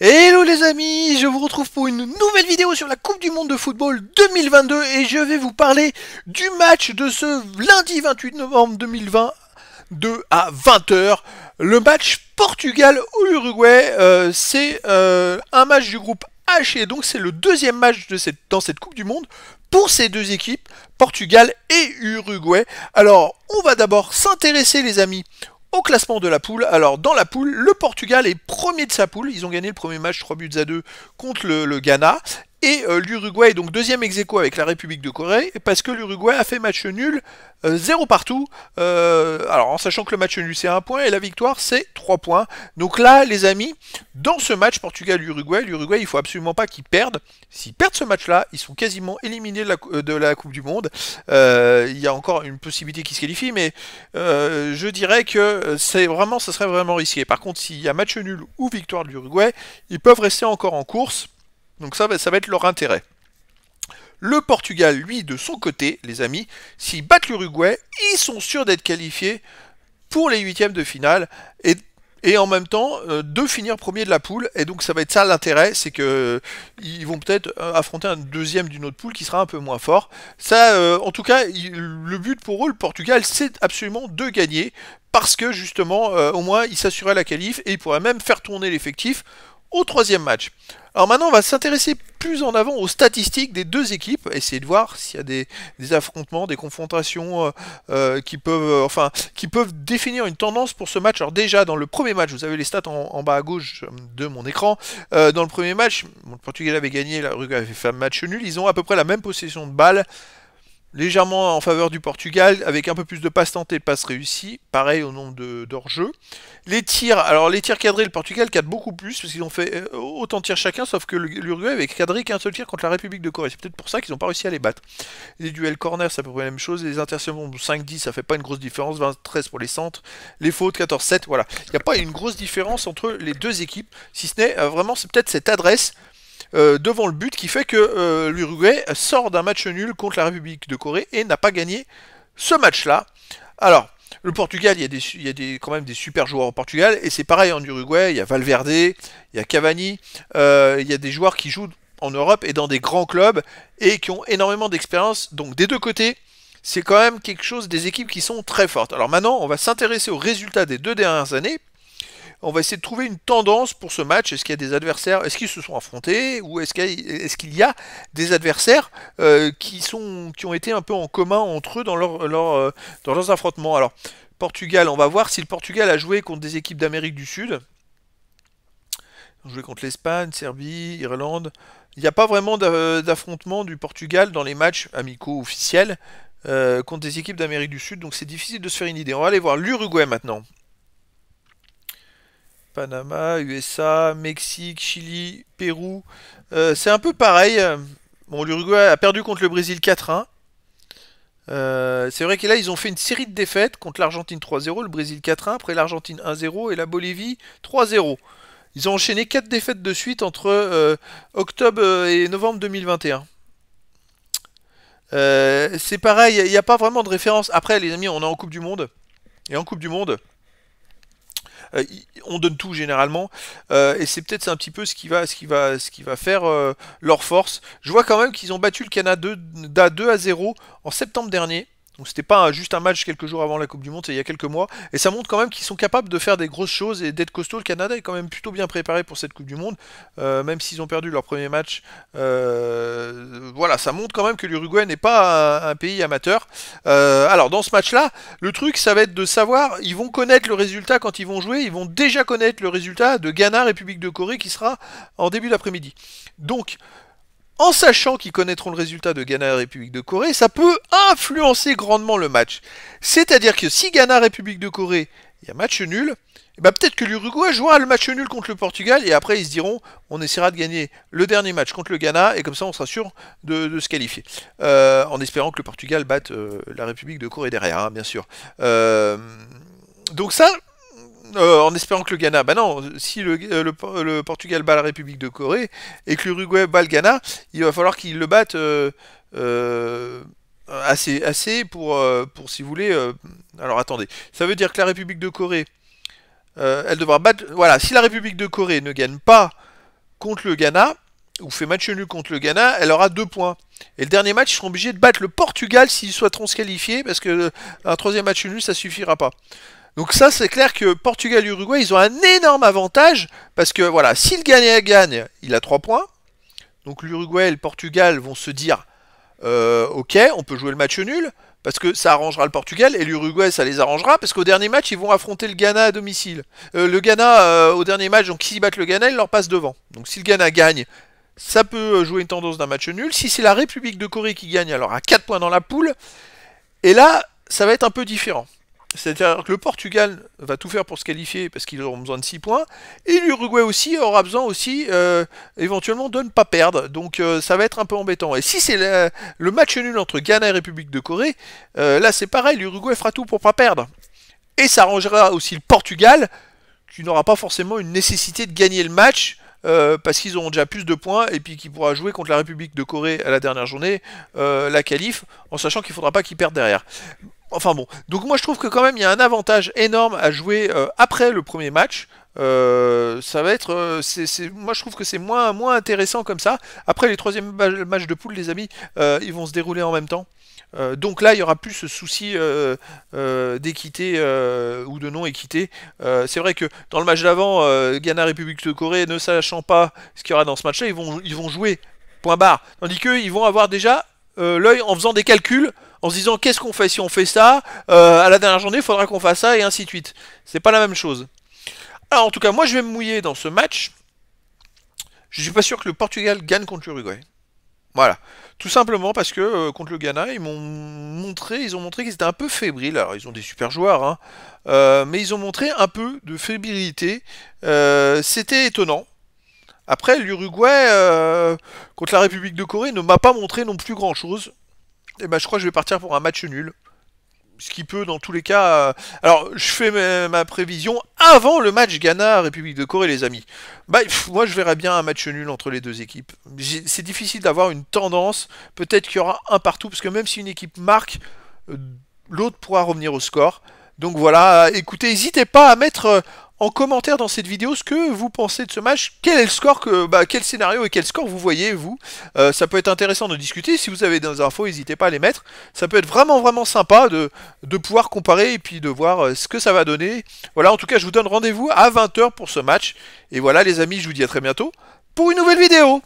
Hello les amis, je vous retrouve pour une nouvelle vidéo sur la Coupe du Monde de Football 2022 et je vais vous parler du match de ce lundi 28 novembre 2022 à 20h. Le match Portugal Uruguay, euh, c'est euh, un match du groupe H et donc c'est le deuxième match de cette, dans cette Coupe du Monde pour ces deux équipes, Portugal et Uruguay. Alors on va d'abord s'intéresser les amis au classement de la poule, alors dans la poule, le Portugal est premier de sa poule. Ils ont gagné le premier match 3 buts à 2 contre le, le Ghana. Et euh, l'Uruguay est donc deuxième ex avec la République de Corée, parce que l'Uruguay a fait match nul, euh, zéro partout. Euh, alors en sachant que le match nul c'est un point et la victoire c'est trois points. Donc là les amis, dans ce match Portugal-Uruguay, l'Uruguay il faut absolument pas qu'ils perdent. S'ils perdent ce match-là, ils sont quasiment éliminés de la, Coupe du Monde. Il y a encore une possibilité qu'ils se qualifient, mais je dirais que c'est vraiment, ça serait vraiment risqué. Par contre, s'il y a match nul ou victoire de l'Uruguay, ils peuvent rester encore en course. Donc ça, ça va être leur intérêt. Le Portugal, lui, de son côté, les amis, s'ils battent l'Uruguay, ils sont sûrs d'être qualifiés pour les huitièmes de finale et, en même temps euh, de finir premier de la poule. Et donc ça va être ça l'intérêt, c'est qu'ils vont peut-être euh, affronter un deuxième d'une autre poule qui sera un peu moins fort. Ça, euh, en tout cas, le but pour eux, le Portugal, c'est absolument de gagner parce que justement, au moins, ils s'assuraient la qualif et ils pourraient même faire tourner l'effectif au troisième match. Alors maintenant, on va s'intéresser plus en avant aux statistiques des deux équipes, essayer de voir s'il y a des, affrontements, des confrontations euh, euh, qui, peuvent, euh, enfin, qui peuvent définir une tendance pour ce match. Alors déjà, dans le premier match, vous avez les stats en, bas à gauche de mon écran. dans le premier match, le Portugal avait gagné, la rue avait fait un match nul. Ils ont à peu près la même possession de balles légèrement en faveur du Portugal, avec un peu plus de passes tentées, passes réussies, pareil au nombre d'hors-jeu. Les tirs, alors les tirs cadrés, le Portugal cadre beaucoup plus, parce qu'ils ont fait euh, autant de tirs chacun, sauf que l'Uruguay avait cadré qu'un seul tir contre la République de Corée. C'est peut-être pour ça qu'ils n'ont pas réussi à les battre. Les duels corner, c'est à peu près la même chose, les interceptions 5-10, ça fait pas une grosse différence, 20-13 pour les centres, les fautes 14-7, voilà. Il n'y a pas une grosse différence entre les deux équipes, si ce n'est euh, vraiment, c'est peut-être cette adresse euh, devant le but qui fait que euh, l'Uruguay sort d'un match nul contre la République de Corée et n'a pas gagné ce match-là. Alors, le Portugal, il y a, quand même des super joueurs au Portugal, et c'est pareil en Uruguay, il y a Valverde, il y a Cavani, euh, il y a des joueurs qui jouent en Europe et dans des grands clubs et qui ont énormément d'expérience. Donc des deux côtés, c'est quand même quelque chose des équipes qui sont très fortes. Alors maintenant, on va s'intéresser aux résultats des deux dernières années on va essayer de trouver une tendance pour ce match. Est-ce qu'il y a des adversaires Est-ce qu'ils se sont affrontés Ou est-ce qu'il y, a des adversaires euh, qui, sont, qui ont été un peu en commun entre eux dans, leur, euh, dans leurs affrontements Alors, Portugal, on va voir si le Portugal a joué contre des équipes d'Amérique du Sud. Joué contre l'Espagne, Serbie, Irlande. Il n'y a pas vraiment d'affrontement du Portugal dans les matchs amicaux officiels euh, contre des équipes d'Amérique du Sud, donc c'est difficile de se faire une idée. On va aller voir l'Uruguay maintenant. Panama, USA, Mexique, Chili, Pérou. Euh, c'est un peu pareil. Bon, l'Uruguay a perdu contre le Brésil 4-1. Euh, c'est vrai que là, ils ont fait une série de défaites contre l'Argentine 3-0, le Brésil 4-1, après l'Argentine 1-0 et la Bolivie 3-0. Ils ont enchaîné 4 défaites de suite entre euh, octobre et novembre 2021. c'est pareil, il n'y a pas vraiment de référence. Après, les amis, on est en Coupe du Monde. Et en Coupe du Monde, euh, on donne tout généralement, euh, et c'est peut-être un petit peu ce qui va, ce qui va, ce qui va faire euh, leur force. Je vois quand même qu'ils ont battu le Canada 2 à 0 en septembre dernier. Donc c'était pas juste un match quelques jours avant la Coupe du Monde, c'est il y a quelques mois. Et ça montre quand même qu'ils sont capables de faire des grosses choses et d'être costauds. Le Canada est quand même plutôt bien préparé pour cette Coupe du Monde, euh, même s'ils ont perdu leur premier match. Euh, voilà, ça montre quand même que l'Uruguay n'est pas un, pays amateur. Euh, alors dans ce match-là, le truc, ça va être de savoir, ils vont connaître le résultat quand ils vont jouer, ils vont déjà connaître le résultat de Ghana, République de Corée, qui sera en début d'après-midi. Donc en sachant qu'ils connaîtront le résultat de Ghana-République de Corée, ça peut influencer grandement le match. C'est-à-dire que si Ghana-République de Corée, il y a match nul, bah peut-être que l'Uruguay jouera le match nul contre le Portugal et après ils se diront on essaiera de gagner le dernier match contre le Ghana et comme ça on sera sûr de, se qualifier. Euh, en espérant que le Portugal batte euh, la République de Corée derrière, hein, bien sûr. Euh, donc ça, euh, en espérant que le Ghana. Bah non, si euh, le, Portugal bat la République de Corée et que l'Uruguay bat le Ghana, il va falloir qu'ils le battent euh, assez, assez pour, pour, si vous voulez. alors attendez, ça veut dire que la République de Corée, elle devra battre. Voilà, si la République de Corée ne gagne pas contre le Ghana, ou fait match nul contre le Ghana, elle aura deux points. Et le dernier match, ils seront obligés de battre le Portugal s'ils soit se parce que un troisième match nul, ça suffira pas. Donc ça, c'est clair que Portugal et Uruguay, ils ont un énorme avantage, parce que voilà, s'il gagne, gagne, il a 3 points. Donc l'Uruguay et le Portugal vont se dire, euh, ok, on peut jouer le match nul, parce que ça arrangera le Portugal, et l'Uruguay, ça les arrangera, parce qu'au dernier match, ils vont affronter le Ghana à domicile. Euh, le Ghana, euh, au dernier match, donc s'ils battent le Ghana, ils leur passent devant. Donc si le Ghana gagne, ça peut jouer une tendance d'un match nul. Si c'est la République de Corée qui gagne, alors à 4 points dans la poule, et là, ça va être un peu différent. C'est-à-dire que le Portugal va tout faire pour se qualifier parce qu'ils auront besoin de 6 points. Et l'Uruguay aussi aura besoin aussi euh, éventuellement de ne pas perdre. Donc euh, ça va être un peu embêtant. Et si c'est le, match nul entre Ghana et République de Corée, euh, là c'est pareil, l'Uruguay fera tout pour pas perdre. Et ça arrangera aussi le Portugal qui n'aura pas forcément une nécessité de gagner le match. parce qu'ils auront déjà plus de points et puis qui pourra jouer contre la République de Corée à la dernière journée, la qualif, en sachant qu'il ne faudra pas qu'ils perdent derrière. Enfin bon, donc moi je trouve que quand même il y a un avantage énorme à jouer euh, après le premier match. Euh, ça va être, euh, moi je trouve que c'est moins, moins intéressant comme ça. Après les troisièmes matchs de poule, les amis, ils vont se dérouler en même temps. donc là, il y aura plus ce souci d'équité ou de non-équité. c'est vrai que dans le match d'avant, Ghana République de Corée, ne sachant pas ce qu'il y aura dans ce match-là, ils vont, ils vont jouer. Point barre. Tandis que ils vont avoir déjà l'œil en faisant des calculs en se disant qu'est-ce qu'on fait si on fait ça, euh, à la dernière journée, il faudra qu'on fasse ça, et ainsi de suite. C'est pas la même chose. Alors en tout cas, moi je vais me mouiller dans ce match. Je suis pas sûr que le Portugal gagne contre l'Uruguay. Voilà. Tout simplement parce que euh, contre le Ghana, ils m'ont montré, ils ont montré qu'ils étaient un peu fébriles. Alors ils ont des super joueurs, hein, euh, mais ils ont montré un peu de fébrilité. C'était étonnant. Après, l'Uruguay contre la République de Corée ne m'a pas montré non plus grand chose. Et eh ben, je crois que je vais partir pour un match nul. Ce qui peut, dans tous les cas. Euh, alors, je fais ma, prévision avant le match Ghana-République de Corée, les amis. Bah, moi, je verrais bien un match nul entre les deux équipes. C'est difficile d'avoir une tendance. Peut-être qu'il y aura un partout, parce que même si une équipe marque, euh, l'autre pourra revenir au score. Donc voilà, écoutez, n'hésitez pas à mettre euh, en commentaire dans cette vidéo ce que vous pensez de ce match, quel est le score, que, bah, quel scénario et quel score vous voyez, vous. Euh, ça peut être intéressant de discuter. Si vous avez des infos, n'hésitez pas à les mettre. Ça peut être vraiment, vraiment sympa de, de pouvoir comparer et puis de voir euh, ce que ça va donner. Voilà, en tout cas, je vous donne rendez-vous à 20h pour ce match. Et voilà, les amis, je vous dis à très bientôt pour une nouvelle vidéo.